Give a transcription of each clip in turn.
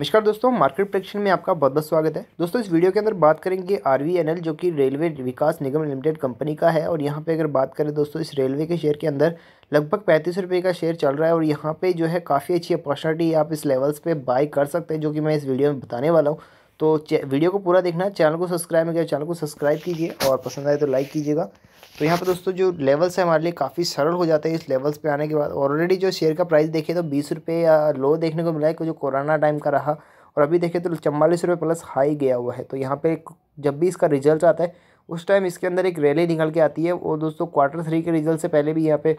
नमस्कार दोस्तों मार्केट प्रेक्षण में आपका बहुत बहुत स्वागत है दोस्तों इस वीडियो के अंदर बात करेंगे आर जो कि railway Vikas Nigam limited company का है और यहाँ पे अगर बात करें दोस्तों इस रेलवे के शेयर के अंदर लगभग पैंतीस रुपये का शेयर चल रहा है और यहाँ पे जो है काफ़ी अच्छी अपॉर्चुनिटी आप इस लेवल्स पर बाय कर सकते हैं जो कि मैं इस वीडियो में बताने वाला हूँ तो वीडियो को पूरा देखना चैनल को सब्सक्राइब किया चैनल को सब्सक्राइब कीजिए और पसंद आए तो लाइक कीजिएगा तो यहाँ पर दोस्तों जो लेवल्स है हमारे लिए काफ़ी सरल हो जाते हैं इस लेवल्स पे आने के बाद ऑलरेडी जो शेयर का प्राइस देखिए तो बीस रुपये या लो देखने को मिला है जो कोरोना टाइम का रहा और अभी देखिए तो चम्बालीस रुपये प्लस हाई गया हुआ है तो यहाँ पर जब भी इसका रिजल्ट आता है उस टाइम इसके अंदर एक रैली निकल के आती है वो दोस्तों क्वार्टर थ्री के रिजल्ट से पहले भी यहाँ पे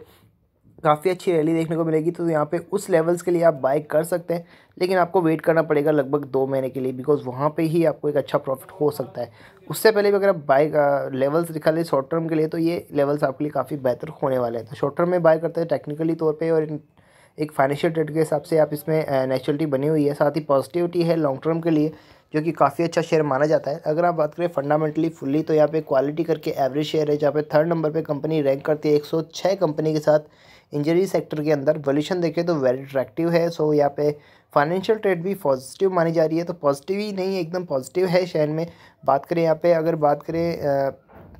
काफ़ी अच्छी रैली देखने को मिलेगी तो यहाँ पे उस लेवल्स के लिए आप बाइक कर सकते हैं लेकिन आपको वेट करना पड़ेगा लगभग दो महीने के लिए बिकॉज वहाँ पे ही आपको एक अच्छा प्रॉफिट हो सकता है उससे पहले भी अगर आप बाइक लेवल्स दिखा लें शॉर्ट टर्म के लिए तो ये लेवल्स आपके लिए काफ़ी बेहतर होने वाले हैं तो शॉर्ट टर्म में बाय करते हैं टेक्निकली तौर पर और एक फाइनेंशियल ट्रेड के हिसाब से आप इसमें नेचुरलिटी बनी हुई है साथ ही पॉजिटिविटी है लॉन्ग टर्म के लिए जो कि काफ़ी अच्छा शेयर माना जाता है अगर आप बात करें फंडामेंटली फुल्ली तो यहाँ पे क्वालिटी करके एवरेज शेयर है जहाँ पे थर्ड नंबर पे कंपनी रैंक करती है 106 कंपनी के साथ इंजरी सेक्टर के अंदर वॉल्यूशन देखें तो वेरी अट्रैक्टिव है सो यहाँ पे फाइनेंशियल ट्रेड भी पॉजिटिव मानी जा रही है तो पॉजिटिव ही नहीं एकदम पॉजिटिव है शेयर में बात करें यहाँ पर अगर बात करें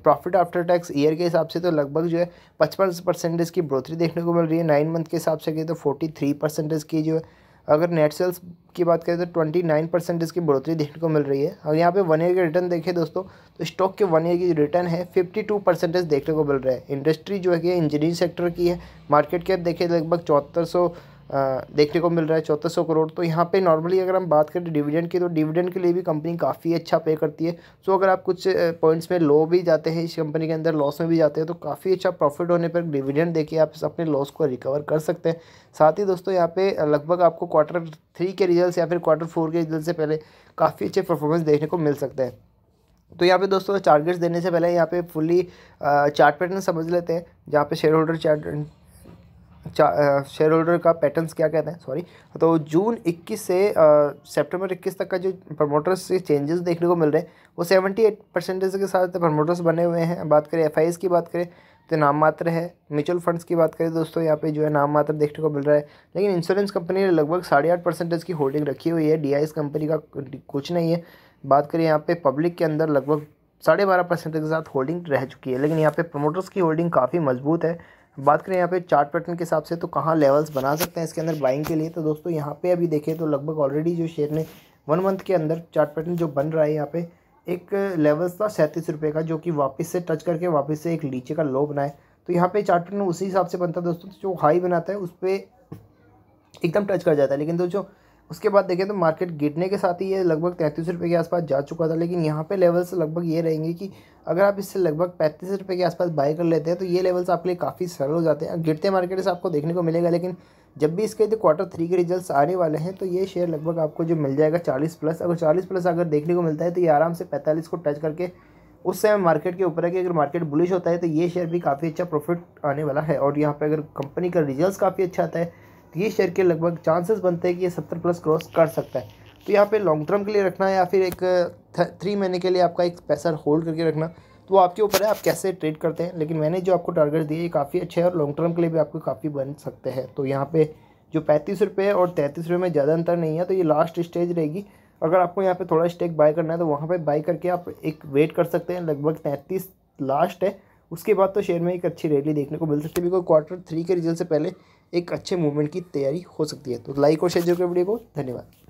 प्रॉफिट आफ्टर टैक्स ईयर के हिसाब से तो लगभग जो है पचपन परसेंटेज की ब्रोथरी देखने को मिल रही है नाइन मंथ के हिसाब से कहें तो फोर्टी थ्री परसेंटेज की जो है अगर नेट सेल्स की बात करें तो ट्वेंटी नाइन परसेंट इसकी बढ़ोतरी देखने को मिल रही है और यहाँ पे वन ईयर के रिटर्न देखें दोस्तों तो स्टॉक के वन ईयर की रिटर्न है फिफ्टी टू परसेंटेज देखने को मिल रहा है इंडस्ट्री जो है कि इंजीनियरिंग सेक्टर की है मार्केट कैप देखें लगभग चौहत्तर सौ देखने को मिल रहा है चौथा सौ करोड़ तो यहाँ पे नॉर्मली अगर हम बात करें डिविडेंड की तो डिविडेंड के लिए भी कंपनी काफ़ी अच्छा पे करती है सो अगर आप कुछ पॉइंट्स में लो भी जाते हैं इस कंपनी के अंदर लॉस में भी जाते हैं तो काफ़ी अच्छा प्रॉफिट होने पर डिविडेंड देके आप अपने लॉस को रिकवर कर सकते हैं साथ ही दोस्तों यहाँ पे लगभग आपको क्वार्टर थ्री के रिजल्ट या फिर क्वार्टर फोर के रिजल्ट से पहले काफ़ी अच्छे परफॉर्मेंस देखने को मिल सकते हैं तो यहाँ पे दोस्तों टारगेट्स देने से पहले यहाँ पे फुली चार्ट पैटर्न समझ लेते हैं जहाँ पे shareholder chart shareholder का पैटर्न्स क्या कहते हैं सॉरी तो जून 21 से सितंबर 21 तक का जो प्रमोटर्स के चेंजेस देखने को मिल रहे हैं वो 78 परसेंटेज के साथ प्रमोटर्स बने हुए हैं बात करें एफ की बात करें तो नाम मात्र है म्यूचुअल फंड्स की बात करें दोस्तों यहाँ पे जो है नाम मात्र देखने को मिल रहा है लेकिन इंश्योरेंस कंपनी ने लगभग साढ़े आठ परसेंटेज की होल्डिंग रखी हुई है डी कंपनी का कुछ नहीं है बात करें यहाँ पे पब्लिक के अंदर लगभग साढ़े बारह परसेंटेज के साथ होल्डिंग रह चुकी है लेकिन यहाँ पे प्रमोटर्स की होल्डिंग काफ़ी मजबूत है बात करें यहाँ पे चार्ट पैटर्न के हिसाब से तो कहाँ लेवल्स बना सकते हैं इसके अंदर बाइंग के लिए तो दोस्तों यहाँ पे अभी देखें तो लगभग ऑलरेडी जो शेयर ने वन मंथ के अंदर चार्ट पैटर्न जो बन रहा है यहाँ पे एक लेवल्स था सैंतीस रुपये का जो कि वापस से टच करके वापस से एक नीचे का लो बनाए तो यहाँ पे चार्ट पैटर्न उसी हिसाब से बनता है दोस्तों जो हाई बनाता है उस पर एकदम टच कर जाता है लेकिन दोस्तों उसके बाद देखें तो मार्केट गिरने के साथ ही ये लगभग तैंतीस रुपये के आसपास जा चुका था लेकिन यहाँ पे लेवल्स लगभग ये रहेंगे कि अगर आप इससे लगभग पैंतीस रुपये के आसपास बाय कर लेते हैं तो ये लेवल्स आपके लिए काफ़ी सरल हो जाते हैं गिरते मार्केट से आपको देखने को मिलेगा लेकिन जब भी इसके क्वार्टर थ्री के रिजल्ट आने वाले हैं तो ये शेयर लगभग आपको जो मिल जाएगा चालीस प्लस अगर चालीस प्लस अगर देखने को मिलता है तो ये आराम से पैंतालीस को टच करके उस समय मार्केट के ऊपर है कि अगर मार्केट बुलिश होता है तो ये शेयर भी काफ़ी अच्छा प्रॉफिट आने वाला है और यहाँ पर अगर कंपनी का रिजल्ट काफ़ी अच्छा आता है तो ये शेयर के लगभग चांसेस बनते हैं कि ये सत्तर प्लस क्रॉस कर सकता है तो यहाँ पे लॉन्ग टर्म के लिए रखना है या फिर एक थ्री महीने के लिए आपका एक पैसा होल्ड करके रखना तो आपके ऊपर है आप कैसे ट्रेड करते हैं लेकिन मैंने जो आपको टारगेट दिए ये काफ़ी अच्छे हैं और लॉन्ग टर्म के लिए भी आपको काफ़ी बन सकते हैं तो यहाँ पर जो पैंतीस रुपये और तैंतीस रुपये में ज़्यादा अंतर नहीं है तो ये लास्ट स्टेज रहेगी अगर आपको यहाँ पर थोड़ा स्टेक बाय करना है तो वहाँ पर बाई करके आप एक वेट कर सकते हैं लगभग तैंतीस लास्ट है उसके बाद तो शेयर में एक अच्छी रैली देखने को मिल सकती है बिकॉज क्वार्टर थ्री के रिजल्ट से पहले एक अच्छे मूवमेंट की तैयारी हो सकती है तो लाइक और शेयर जरूर वीडियो को धन्यवाद